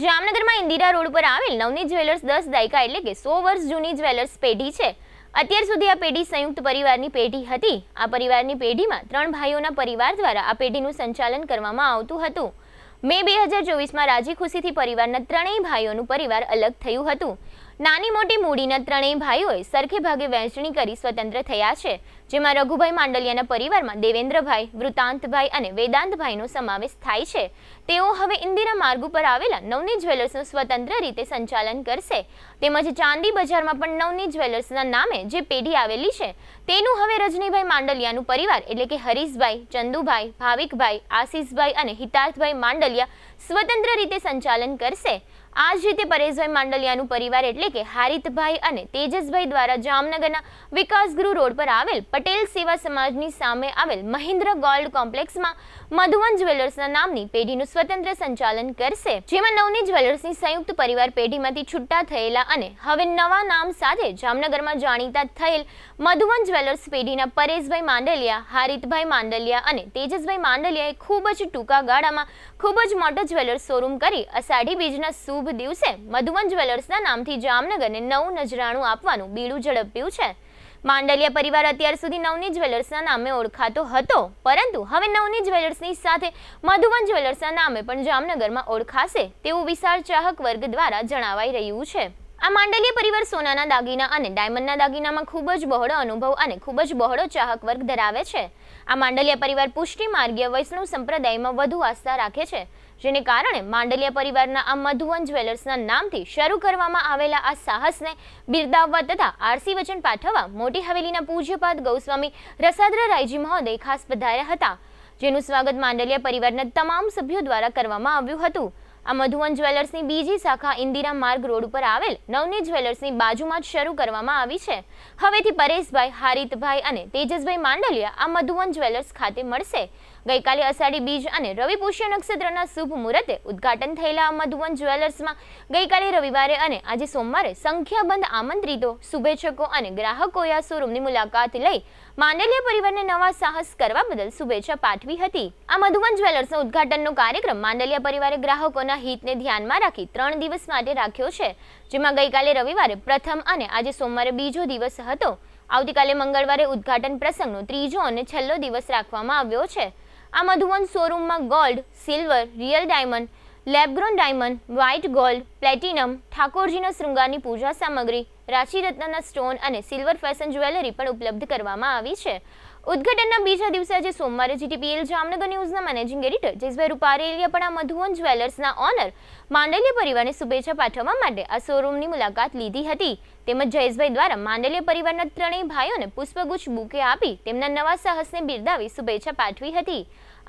જામનગરમાં ઇન્દિરા રોડ પર આવેલ નવની જ્વેલર્સ દસ દાયકા એટલે કે સો વર્ષ જૂની જ્વેલર્સ પેઢી છે અત્યાર સુધી આ પેઢી સંયુક્ત પરિવારની પેઢી હતી આ પરિવારની પેઢીમાં ત્રણ ભાઈઓના પરિવાર દ્વારા આ પેઢીનું સંચાલન કરવામાં આવતું હતું મે બે હજાર ચોવીસમાં રાજી ખુશીથી પરિવારના ત્રણેય ભાઈઓનું પરિવાર અલગ થયું હતું નાની મોટી મૂડીના ત્રણેય ભાઈઓએ સરખે ભાગે વહેંચણી કરી સ્વતંત્ર થયા છે જેમાં રઘુભાઈ માંડલિયાના પરિવારમાં દેવેન્દ્રભાઈ વૃતાંતભાઈ અને વેદાંતભાઈનો સમાવેશ થાય છે તેઓ હવે ઇન્દિરા માર્ગ ઉપર આવેલા નવની જ્વેલર્સનું સ્વતંત્ર રીતે સંચાલન કરશે તેમજ ચાંદી બજારમાં પણ નવની જ્વેલર્સના નામે જે પેઢી આવેલી છે તેનું હવે રજનીભાઈ માંડલિયાનું પરિવાર એટલે કે હરીશભાઈ ચંદુભાઈ ભાવિકભાઈ આશીષભાઈ અને હિતાર્થભાઈ માંડલિયા સ્વતંત્ર રીતે સંચાલન કરશે આ જ રીતે પરેશભાઈ માંડલિયાનું પરિવાર એટલે કે હારિતભાઈ અને તેજસભાઈ દ્વારા જામનગરના વિકાસગૃહ રોડ પર આવેલ પટેલ સેવા સમાજની સામે આવેલ મહિન્દ્ર ગોલ્ડ કોમ્પ્લેક્સમાં મધુવન જ્વેલર્સના નામની પેઢીનું સ્વતંત્ર સંચાલન કરશે જેમાં નવની જ્વેલર્સની સંયુક્ત પરિવાર પેઢીમાંથી છૂટા થયેલા અને હવે નવા નામ સાથે જામનગરમાં જાણીતા થયેલ મધુવન જ્વેલર્સ પેઢીના પરેશભાઈ માંડલિયા હારિતભાઈ માંડલિયા અને તેજસભાઈ માંડલિયાએ ખૂબ જ ટૂંકા ગાળામાં ખૂબ જ મોટો જ્વેલર્સ શોરૂમ કરી અષાઢી બીજના સુ શુભ દિવસે મધુવન જ્વેલર્સના નામથી જામનગરને નવું નજરાણું આપવાનું બીડું ઝડપ્યું છે માંડલિયા પરિવાર અત્યાર સુધી નવની જ્વેલર્સના નામે ઓળખાતો હતો પરંતુ હવે નવની જ્વેલર્સની સાથે મધુવન જ્વેલર્સના નામે પણ જામનગરમાં ઓળખાશે તેવું વિશાળ ચાહક વર્ગ દ્વારા જણાવાઈ રહ્યું છે આ માંડલીય પરિવાર સોનાના દાગીના અને ડાયમંડના દાગીનામાં ખૂબ જ બહોળો અનુભવ અને ખૂબ જ બહોળો ચાહક વર્ગ ધરાવે છે આ માંડલિયા પરિવાર પુષ્ટિ માર્ગીય વૈષ્ણવ સંપ્રદાયમાં વધુ આસ્થા રાખે છે જેને કારણે માંડલિયા પરિવારના આ મધુવન જ્વેલર્સના નામથી શરૂ કરવામાં આવેલા આ સાહસને બિરદાવવા તથા આરસી વચન પાઠવવા મોટી હવેલીના પૂજ્યપાદ ગૌસ્વામી રસાદ્ર રાયજી મહોદય ખાસ પધાર્યા હતા જેનું સ્વાગત માંડલિયા પરિવારના તમામ સભ્યો દ્વારા કરવામાં આવ્યું હતું આ મધુવન જ્વેલર્સની બીજી શાખા ઇન્દિરા માર્ગ રોડ ઉપર આવેલ નવની જ્વેલર્સની બાજુમાં જ શરૂ કરવામાં આવી છે હવેથી પરેશભાઈ હારિતભાઈ અને તેજસભાઈ માંડલિયા આ મધુવન જ્વેલર્સ ખાતે મળશે ગઈકાલે અષાઢી બીજ અને રવિ પુષ્ય નક્ષત્રના શુભ મુહૂર્તે ઉદઘાટન થયેલા મધુવન જ્વેલર્સમાં ગઈકાલે રવિવારે અને આજે સોમવારે સંખ્યાબંધ આમંત્રિતો શુભેચ્છકો અને ગ્રાહકોએ આ શોરૂમની મુલાકાત લઈ માંડલીય પરિવારને નવા સાહસ કરવા બદલ શુભેચ્છા પાઠવી હતી આ મધુવન જ્વેલર્સના ઉદ્ઘાટનનો કાર્યક્રમ માંડલિયા પરિવારે ગ્રાહકોના હિતને ધ્યાનમાં રાખી ત્રણ દિવસ માટે રાખ્યો છે જેમાં ગઈકાલે રવિવારે પ્રથમ અને આજે સોમવારે બીજો દિવસ હતો આવતીકાલે મંગળવારે ઉદ્ઘાટન પ્રસંગનો ત્રીજો અને છેલ્લો દિવસ રાખવામાં આવ્યો છે આ મધુવન શોરૂમમાં gold silver real diamond lab grown diamond white gold platinum ઠાકોરજીના શૃંગારની પૂજા સામગ્રી રાશી રત્નના સ્ટોન અને સિલ્વર ફેશન જ્વેલરી પણ ઉપલબ્ધ કરવામાં આવી છે ઉદઘાટનના બીજા દિવસે આજે સોમવારે જીટીપીએલ જામનગર ન્યૂઝના મેનેજિંગ એડિટર જયેશભાઈ રૂપારેલીએ પણ આ મધુવન જ્વેલર્સના ઓનર માંડલીય પરિવારને શુભેચ્છા પાઠવવા માટે આ શોરૂમની મુલાકાત લીધી હતી તેમજ જયેશભાઈ દ્વારા માંડલીય પરિવારના ત્રણેય ભાઈઓને પુષ્પગુચ્છ બુકે આપી તેમના નવા સાહસને બિરદાવી શુભેચ્છા પાઠવી હતી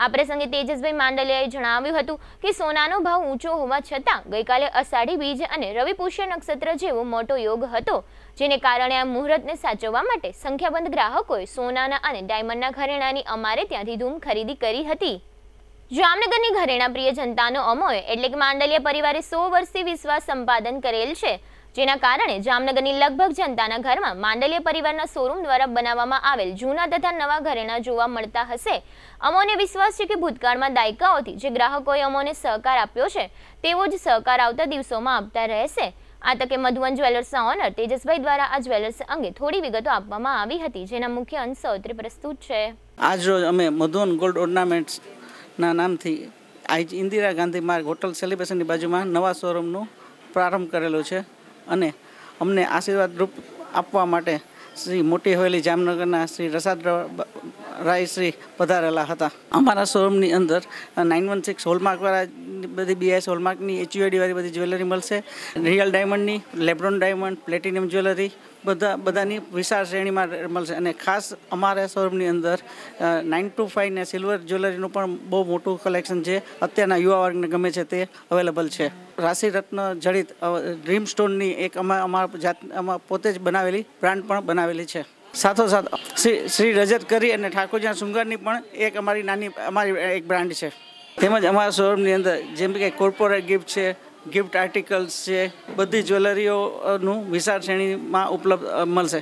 આ પ્રસંગે તેજસભાઈ માંડલિયાએ જણાવ્યું હતું કે સોનાનો ભાવ ઊંચો હોવા છતાં ગઈકાલે અષાઢી બીજ અને રવિ પુષ્ય નક્ષત્ર જેવો મોટો યોગ હતો જેને કારણે આ મુહૂર્તને સાચવવા માટે સંખ્યાબંધ ગ્રાહકોએ સોનાના અને ડાયમંડના ઘરેણાની અમારે ત્યાંથી ધૂમ ખરીદી કરી હતી જામનગરની ઘરેણા પ્રિય જનતાનો અમોય એટલે કે માંડલિયા પરિવારે સો વર્ષથી વિશ્વાસ સંપાદન કરેલ છે જેના કારણે જામનગરની લગભગ જનતાના ઘરમાં માંડલીય પરિવારના શોરૂમ દ્વારા બનાવવામાં આવેલ જૂના તથા નવા ઘરેણા જોવા મળતા હશે અમોને વિશ્વાસ છે કે ભૂતકાળમાં દાયકાઓથી જે ગ્રાહકોએ અમોને સહકાર આપ્યો છે તેવો જ સહકાર આવતા દિવસોમાં આપતા રહેશે આ તકે મધુવન જ્વેલર્સના ઓનર તેજસભાઈ દ્વારા આ જ્વેલર્સ અંગે થોડી વિગતો આપવામાં આવી હતી જેના મુખ્ય અંશ અત્રે પ્રસ્તુત છે આજ રોજ અમે મધુવન ગોલ્ડ ઓર્નામેન્ટ્સના નામથી આજ ઇન્દિરા ગાંધી માર્ગ હોટલ સેલિબ્રેશનની બાજુમાં નવા શોરૂમનો પ્રારંભ કરેલો છે અને અમને આશીર્વાદરૂપ આપવા માટે શ્રી મોટી હવેલી જામનગરના શ્રી રસાદ રાય શ્રી પધારેલા હતા અમારા શોરૂમની અંદર નાઇન વન સિક્સ હોલમાર્કવાળા બધી બીઆઈએસ હોલમાર્કની વાળી બધી જ્વેલરી મળશે રિયલ ડાયમંડની લેબ્રોન ડાયમંડ પ્લેટિનિયમ જ્વેલરી બધા બધાની વિશાળ શ્રેણીમાં મળશે અને ખાસ અમારા શોરૂમની અંદર નાઇન ટુ ફાઇવ ને સિલ્વર જ્વેલરીનું પણ બહુ મોટું કલેક્શન છે અત્યારના યુવા વર્ગને ગમે છે તે અવેલેબલ છે રાશિ રત્ન જડિત ડ્રીમ સ્ટોનની એક અમા અમારા જાત અમા પોતે જ બનાવેલી બ્રાન્ડ પણ બનાવેલી છે સાથોસાથ શ્રી શ્રી રજત કરી અને ઠાકોરજીના શૃંગારની પણ એક અમારી નાની અમારી એક બ્રાન્ડ છે તેમજ અમારા શોરૂમની અંદર જેમ કે કોર્પોરેટ ગિફ્ટ છે ગિફ્ટ આર્ટિકલ્સ છે બધી જ્વેલરીઓનું વિશાળ શ્રેણીમાં ઉપલબ્ધ મળશે